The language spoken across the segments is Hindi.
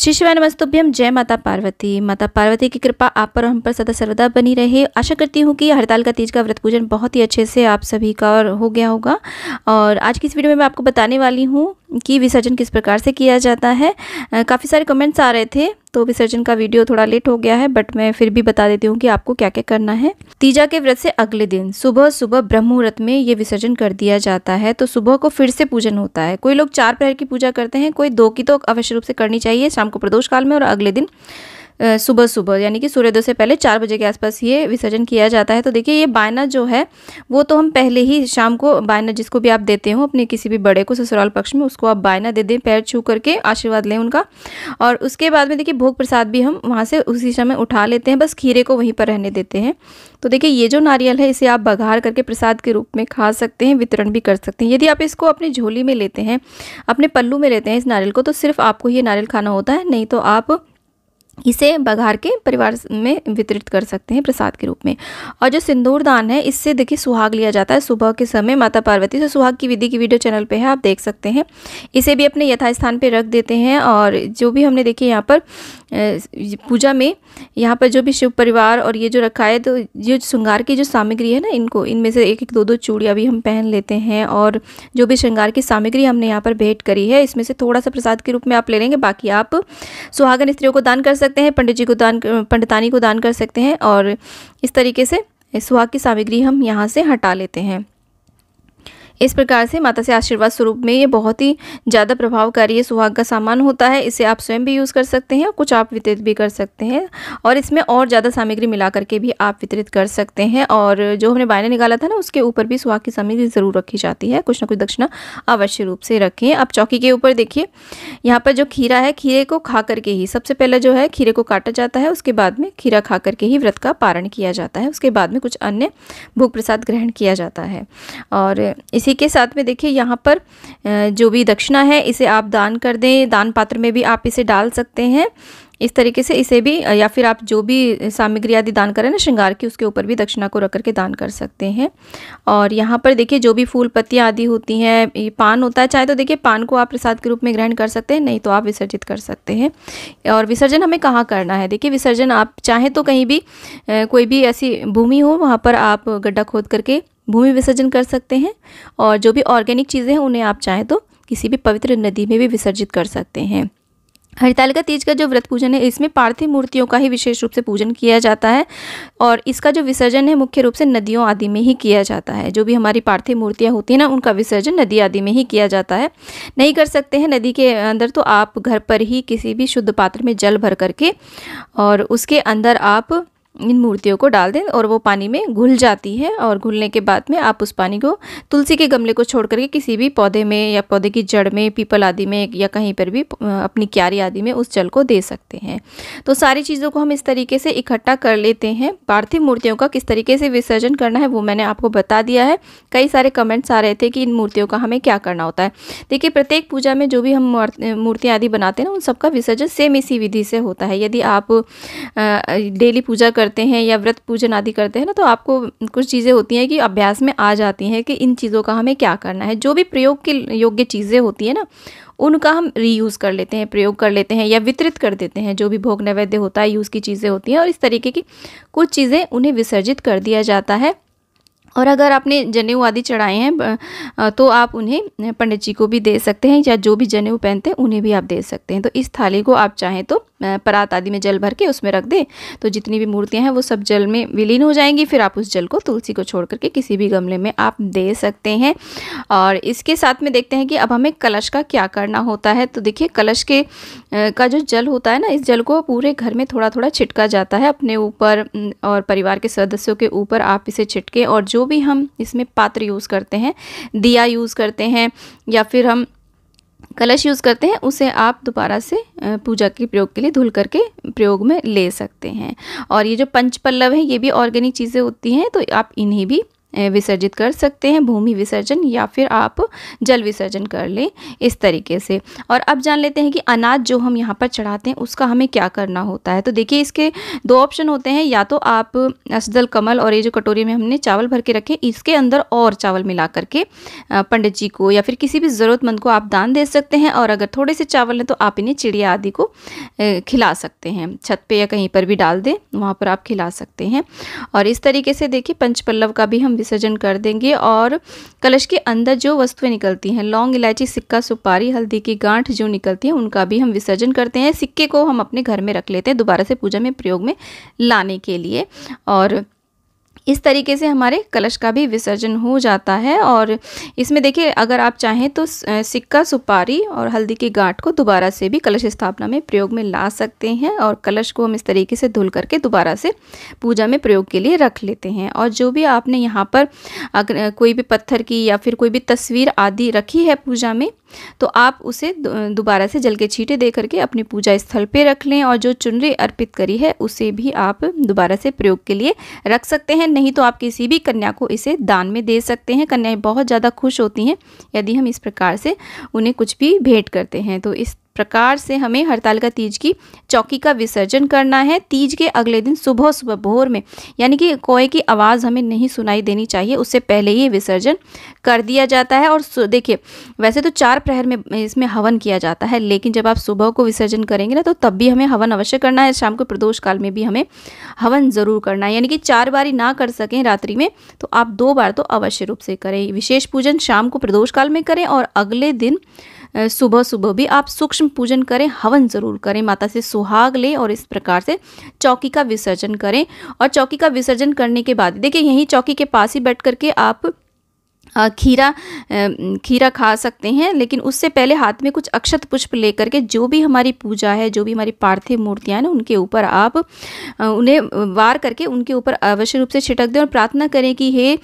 शिष्यवाय नमस्तुभ्यम जय माता पार्वती माता पार्वती की कृपा आप पर और हम पर सदा सर्वदा बनी रहे आशा करती हूँ कि हड़ताल का तीज का व्रत पूजन बहुत ही अच्छे से आप सभी का और हो गया होगा और आज की इस वीडियो में मैं आपको बताने वाली हूँ कि विसर्जन किस प्रकार से किया जाता है काफ़ी सारे कमेंट्स आ रहे थे तो विसर्जन का वीडियो थोड़ा लेट हो गया है बट मैं फिर भी बता देती हूँ कि आपको क्या क्या करना है तीजा के व्रत से अगले दिन सुबह सुबह ब्रह्म मुहूर्त में ये विसर्जन कर दिया जाता है तो सुबह को फिर से पूजन होता है कोई लोग चार प्रहर की पूजा करते हैं कोई दो की तो अवश्य रूप से करनी चाहिए शाम को प्रदोष काल में और अगले दिन सुबह सुबह यानी कि सूर्योदय से पहले चार बजे के आसपास ये विसर्जन किया जाता है तो देखिए ये बायना जो है वो तो हम पहले ही शाम को बायना जिसको भी आप देते हो अपने किसी भी बड़े को ससुराल पक्ष में उसको आप बायना दे दें पैर छू करके आशीर्वाद लें उनका और उसके बाद में देखिए भोग प्रसाद भी हम वहाँ से उसी समय उठा लेते हैं बस खीरे को वहीं पर रहने देते हैं तो देखिए ये जो नारियल है इसे आप बघार करके प्रसाद के रूप में खा सकते हैं वितरण भी कर सकते हैं यदि आप इसको अपनी झोली में लेते हैं अपने पल्लू में लेते हैं इस नारियल को तो सिर्फ आपको ये नारियल खाना होता है नहीं तो आप इसे बघार के परिवार में वितरित कर सकते हैं प्रसाद के रूप में और जो सिंदूर दान है इससे देखिए सुहाग लिया जाता है सुबह के समय माता पार्वती से सुहाग की विधि की वीडियो चैनल पे है आप देख सकते हैं इसे भी अपने यथास्थान पे रख देते हैं और जो भी हमने देखिए यहाँ पर पूजा में यहाँ पर जो भी शिव परिवार और ये जो रखा है तो ये श्रृंगार की जो सामग्री है ना इनको इनमें से एक एक दो दो चूड़ियाँ भी हम पहन लेते हैं और जो भी श्रृंगार की सामग्री हमने यहाँ पर भेंट करी है इसमें से थोड़ा सा प्रसाद के रूप में आप ले लेंगे बाकी आप सुहागन स्त्रियों को दान कर सकते सकते हैं पंडित जी को दान पंडितानी को दान कर सकते हैं और इस तरीके से सुहाग की सामग्री हम यहाँ से हटा लेते हैं इस प्रकार से माता से आशीर्वाद स्वरूप में ये बहुत ही ज़्यादा प्रभावकारी सुहाग का सामान होता है इसे आप स्वयं भी यूज़ कर सकते हैं और कुछ आप वितरित भी कर सकते हैं और इसमें और ज़्यादा सामग्री मिला करके भी आप वितरित कर सकते हैं और जो हमने बायने निकाला था ना उसके ऊपर भी सुहाग की सामग्री ज़रूर रखी जाती है कुछ ना कुछ दक्षिणा अवश्य रूप से रखें आप चौकी के ऊपर देखिए यहाँ पर जो खीरा है खीरे को खा करके ही सबसे पहले जो है खीरे को काटा जाता है उसके बाद में खीरा खा करके ही व्रत का पारण किया जाता है उसके बाद में कुछ अन्य भोग प्रसाद ग्रहण किया जाता है और इसी इसी के साथ में देखिए यहाँ पर जो भी दक्षिणा है इसे आप दान कर दें दान पात्र में भी आप इसे डाल सकते हैं इस तरीके से इसे भी या फिर आप जो भी सामग्री आदि दान करें ना श्रृंगार की उसके ऊपर भी दक्षिणा को रख करके दान कर सकते हैं और यहाँ पर देखिए जो भी फूल पत्तियाँ आदि होती हैं ये पान होता है चाहे तो देखिए पान को आप प्रसाद के रूप में ग्रहण कर सकते हैं नहीं तो आप विसर्जित कर सकते हैं और विसर्जन हमें कहाँ करना है देखिए विसर्जन आप चाहें तो कहीं भी कोई भी ऐसी भूमि हो वहाँ पर आप गड्ढा खोद करके भूमि विसर्जन कर सकते हैं और जो भी ऑर्गेनिक चीज़ें हैं उन्हें आप चाहें तो किसी भी पवित्र नदी में भी विसर्जित कर सकते हैं हरितालिका तीज का जो व्रत पूजन है इसमें पार्थिव मूर्तियों का ही विशेष रूप से पूजन किया जाता है और इसका जो विसर्जन है मुख्य रूप से नदियों आदि में ही किया जाता है जो भी हमारी पार्थिव मूर्तियाँ होती हैं ना उनका विसर्जन नदी आदि में ही किया जाता है नहीं कर सकते हैं नदी के अंदर तो आप घर पर ही किसी भी शुद्ध पात्र में जल भर करके और उसके अंदर आप इन मूर्तियों को डाल दें और वो पानी में घुल जाती है और घुलने के बाद में आप उस पानी को तुलसी के गमले को छोड़ करके किसी भी पौधे में या पौधे की जड़ में पीपल आदि में या कहीं पर भी अपनी क्यारी आदि में उस जल को दे सकते हैं तो सारी चीज़ों को हम इस तरीके से इकट्ठा कर लेते हैं पार्थिव मूर्तियों का किस तरीके से विसर्जन करना है वो मैंने आपको बता दिया है कई सारे कमेंट्स आ रहे थे कि इन मूर्तियों का हमें क्या करना होता है देखिए प्रत्येक पूजा में जो भी हम मूर्तियाँ आदि बनाते हैं ना उन सबका विसर्जन सेम इसी विधि से होता है यदि आप डेली पूजा कर करते हैं या व्रत पूजन आदि करते हैं ना तो आपको कुछ चीज़ें होती हैं कि अभ्यास में आ जाती हैं कि इन चीज़ों का हमें क्या करना है जो भी प्रयोग के योग्य चीज़ें होती है ना उनका हम रीयूज़ कर लेते हैं प्रयोग कर लेते हैं या वितरित कर देते हैं जो भी भोग नैवेद्य होता है यूज़ की चीज़ें होती हैं और इस तरीके की कुछ चीज़ें उन्हें विसर्जित कर दिया जाता है और अगर आपने जनेऊ आदि चढ़ाए हैं तो आप उन्हें पंडित जी को भी दे सकते हैं या जो भी जनेऊ पहनते हैं उन्हें भी आप दे सकते हैं तो इस थाली को आप चाहें तो परात आदि में जल भर के उसमें रख दें तो जितनी भी मूर्तियां हैं वो सब जल में विलीन हो जाएंगी फिर आप उस जल को तुलसी को छोड़ करके किसी भी गमले में आप दे सकते हैं और इसके साथ में देखते हैं कि अब हमें कलश का क्या करना होता है तो देखिए कलश के का जो जल होता है ना इस जल को पूरे घर में थोड़ा थोड़ा छिटका जाता है अपने ऊपर और परिवार के सदस्यों के ऊपर आप इसे छिटकें और जो भी हम इसमें पात्र यूज़ करते हैं दिया यूज़ करते हैं या फिर हम कलश यूज़ करते हैं उसे आप दोबारा से पूजा के प्रयोग के लिए धुल करके प्रयोग में ले सकते हैं और ये जो पंच पल्लव है ये भी ऑर्गेनिक चीज़ें होती हैं तो आप इन्हें भी विसर्जित कर सकते हैं भूमि विसर्जन या फिर आप जल विसर्जन कर लें इस तरीके से और अब जान लेते हैं कि अनाज जो हम यहाँ पर चढ़ाते हैं उसका हमें क्या करना होता है तो देखिए इसके दो ऑप्शन होते हैं या तो आप असदल कमल और ये जो कटोरी में हमने चावल भर के रखे इसके अंदर और चावल मिला करके पंडित जी को या फिर किसी भी ज़रूरतमंद को आप दान दे सकते हैं और अगर थोड़े से चावल हैं तो आप इन्हें चिड़िया आदि को खिला सकते हैं छत पे या कहीं पर भी डाल दें वहाँ पर आप खिला सकते हैं और इस तरीके से देखिए पंचपल्लव का भी हम विसर्जन कर देंगे और कलश के अंदर जो वस्तुएं निकलती हैं लौंग इलायची सिक्का सुपारी हल्दी की गांठ जो निकलती है उनका भी हम विसर्जन करते हैं सिक्के को हम अपने घर में रख लेते हैं दोबारा से पूजा में प्रयोग में लाने के लिए और इस तरीके से हमारे कलश का भी विसर्जन हो जाता है और इसमें देखिए अगर आप चाहें तो सिक्का सुपारी और हल्दी की गांठ को दोबारा से भी कलश स्थापना में प्रयोग में ला सकते हैं और कलश को हम इस तरीके से धुल करके दोबारा से पूजा में प्रयोग के लिए रख लेते हैं और जो भी आपने यहाँ पर अगर कोई भी पत्थर की या फिर कोई भी तस्वीर आदि रखी है पूजा में तो आप उसे दोबारा से जल के छींटे दे करके अपने पूजा स्थल पे रख लें और जो चुनरी अर्पित करी है उसे भी आप दोबारा से प्रयोग के लिए रख सकते हैं नहीं तो आप किसी भी कन्या को इसे दान में दे सकते हैं कन्याएं बहुत ज़्यादा खुश होती हैं यदि हम इस प्रकार से उन्हें कुछ भी भेंट करते हैं तो इस प्रकार से हमें हड़ताल का तीज की चौकी का विसर्जन करना है तीज के अगले दिन सुबह सुबह भोर में यानी कि कोए की आवाज़ हमें नहीं सुनाई देनी चाहिए उससे पहले ही विसर्जन कर दिया जाता है और देखिए वैसे तो चार प्रहर में इसमें हवन किया जाता है लेकिन जब आप सुबह को विसर्जन करेंगे ना तो तब भी हमें हवन अवश्य करना है शाम को प्रदोष काल में भी हमें हवन ज़रूर करना है यानी कि चार बारी ना कर सकें रात्रि में तो आप दो बार तो अवश्य रूप से करें विशेष पूजन शाम को प्रदोष काल में करें और अगले दिन सुबह सुबह भी आप सूक्ष्म पूजन करें हवन ज़रूर करें माता से सुहाग लें और इस प्रकार से चौकी का विसर्जन करें और चौकी का विसर्जन करने के बाद देखिए यहीं चौकी के पास ही बैठ करके आप खीरा खीरा खा सकते हैं लेकिन उससे पहले हाथ में कुछ अक्षत पुष्प लेकर के जो भी हमारी पूजा है जो भी हमारी पार्थिव मूर्तियाँ हैं उनके ऊपर आप उन्हें वार करके उनके ऊपर अवश्य रूप से छिटक दें और प्रार्थना करें कि हे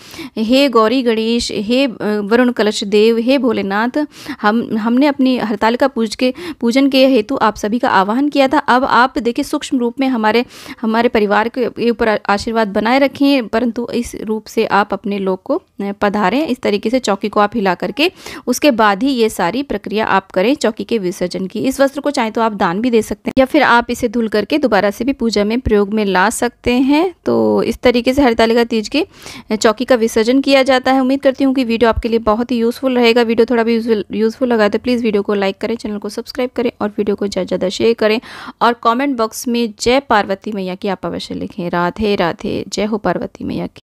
हे गौरी गणेश हे वरुण कलश देव हे भोलेनाथ हम हमने अपनी का पूज के पूजन के हेतु आप सभी का आह्वान किया था अब आप देखिए सूक्ष्म रूप में हमारे हमारे परिवार के ऊपर आशीर्वाद बनाए रखें परंतु इस रूप से आप अपने लोग को पधारें इस तरीके से चौकी को आप हिला करके उसके बाद ही ये सारी प्रक्रिया आप करें चौकी के विसर्जन की इस वस्त्र को चाहे तो आप दान भी दे सकते हैं या फिर आप इसे धुल करके दोबारा से भी पूजा में प्रयोग में ला सकते हैं तो इस तरीके से हरितालिका तीज के चौकी का विसर्जन किया जाता है उम्मीद करती हूँ कि वीडियो आपके लिए बहुत ही यूज़फुल रहेगा वीडियो थोड़ा भी यूज़फुल लगा तो प्लीज़ वीडियो को लाइक करें चैनल को सब्सक्राइब करें और वीडियो को ज़्यादा ज़्यादा शेयर करें और कॉमेंट बॉक्स में जय पार्वती मैया की आप अवश्य लिखें राधे राधे जय हो पार्वती मैया की